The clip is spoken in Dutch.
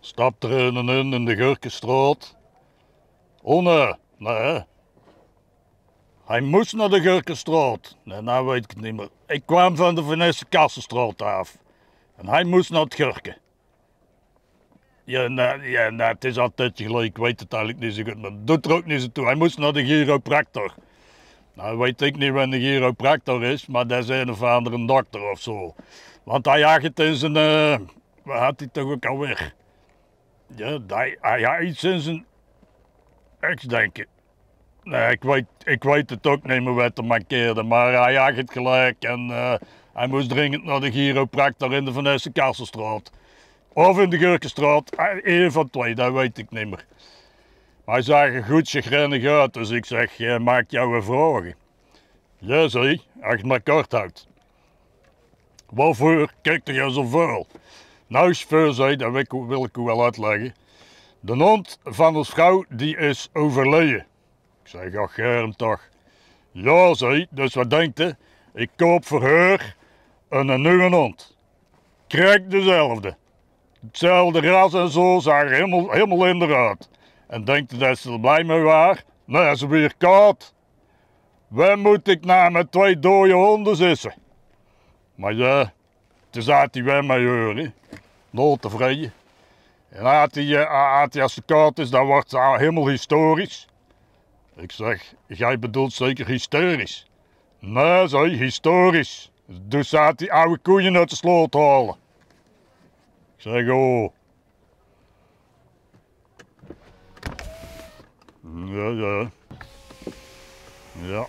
Stap erin in in de Gurkenstraat. Oh nee. Hij moest naar de Gurkenstraat. Nee, nou weet ik het niet meer. Ik kwam van de Venetische Kassenstraat af. En hij moest naar het Gurken. Ja, nee, ja, het is altijd gelijk. Ik weet het eigenlijk niet zo goed. Maar dat doet er ook niet zo toe. Hij moest naar de chiropractor. Nou weet ik niet wanneer de chiropractor is, maar dat is een of andere dokter of zo. Want hij had het in zijn... Eh, maar had hij toch ook al weg? Ja, hij, hij had iets in zijn ex, denk ik. Nee, ik weet, ik weet het ook niet meer wat te mankeerde, maar hij had het gelijk en eh, hij moest dringend naar de chiropractor in de Van Essen Of in de Gurkenstraat, één eh, van twee, dat weet ik niet meer. Maar hij zag er goed chagrijnig uit, dus ik zeg, uh, maak jouw vragen. Ja, zie, als je het maar kort houdt. Waarvoor kijkt je jou zo veel? Nou is dat wil ik u wel uitleggen. De hond van ons vrouw die is overleden. Ik zei ach Germ toch. Ja zei, dus wat denkt u? Ik koop voor haar een nieuwe hond. Krijg dezelfde. Hetzelfde ras en zo, zag er helemaal, helemaal in de raad. En denkt u dat ze er blij mee waren? Nee, nou, ze weer koud. Waar moet ik nou met twee dode honden zitten? Maar ja, toen zat hij weer met je, noten vrij. En uit die, eh, die als het koud is, dan wordt het helemaal historisch. Ik zeg, jij bedoelt zeker hysterisch. Nee, zei historisch. Dus zat die oude koeien uit de sloot halen. Ik zeg, oh. Ja, ja. Ja.